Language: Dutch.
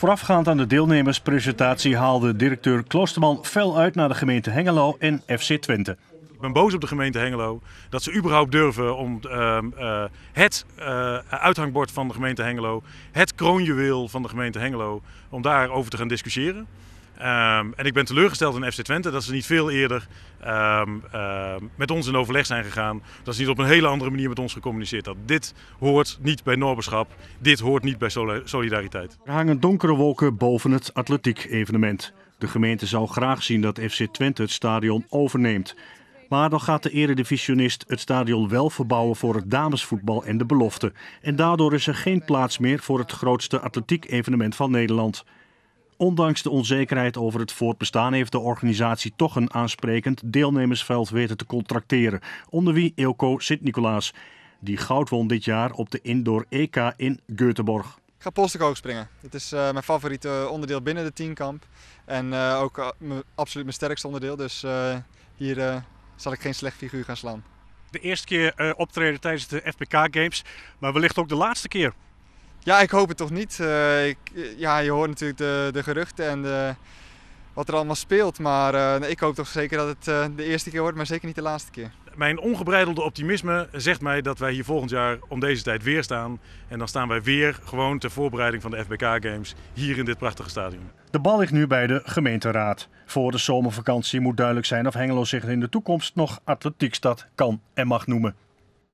Voorafgaand aan de deelnemerspresentatie haalde directeur Kloosterman fel uit naar de gemeente Hengelo en FC Twente. Ik ben boos op de gemeente Hengelo dat ze überhaupt durven om ehm, eh, het eh, uithangbord van de gemeente Hengelo, het kroonjuweel van de gemeente Hengelo, om daarover te gaan discussiëren. Ehm, en ik ben teleurgesteld in FC Twente dat ze niet veel eerder ehm, ehm, met ons in overleg zijn gegaan. Dat ze niet op een hele andere manier met ons gecommuniceerd dat Dit hoort niet bij Noorberschap, Dit hoort niet bij solidariteit. Er hangen donkere wolken boven het atletiek-evenement. De gemeente zou graag zien dat FC Twente het stadion overneemt. Maar dan gaat de eredivisionist het stadion wel verbouwen voor het damesvoetbal en de belofte. En daardoor is er geen plaats meer voor het grootste atletiek-evenement van Nederland. Ondanks de onzekerheid over het voortbestaan heeft de organisatie toch een aansprekend deelnemersveld weten te contracteren. Onder wie Eelco Sint-Nicolaas, die goud won dit jaar op de Indoor EK in Göteborg. Ik ga polsterkoog springen. Dat is eh, mijn favoriete onderdeel binnen de tienkamp. En eh, ook eh, absoluut mijn sterkste onderdeel. Dus hier zal ik geen slecht figuur gaan slaan. De eerste keer optreden tijdens de FPK Games, maar wellicht ook de laatste keer. Ja, ik hoop het toch niet. Eh, ik, ja, je hoort natuurlijk de, de geruchten en de, wat er allemaal speelt. Maar eh, ik hoop toch zeker dat het eh, de eerste keer wordt, maar zeker niet de laatste keer. Mijn ongebreidelde optimisme zegt mij dat wij hier volgend jaar om deze tijd weer staan. En dan staan wij weer gewoon ter voorbereiding van de FBK Games hier in dit prachtige stadion. De bal ligt nu bij de gemeenteraad. Voor de zomervakantie moet duidelijk zijn of Hengelo zich in de toekomst nog atletiekstad kan en mag noemen.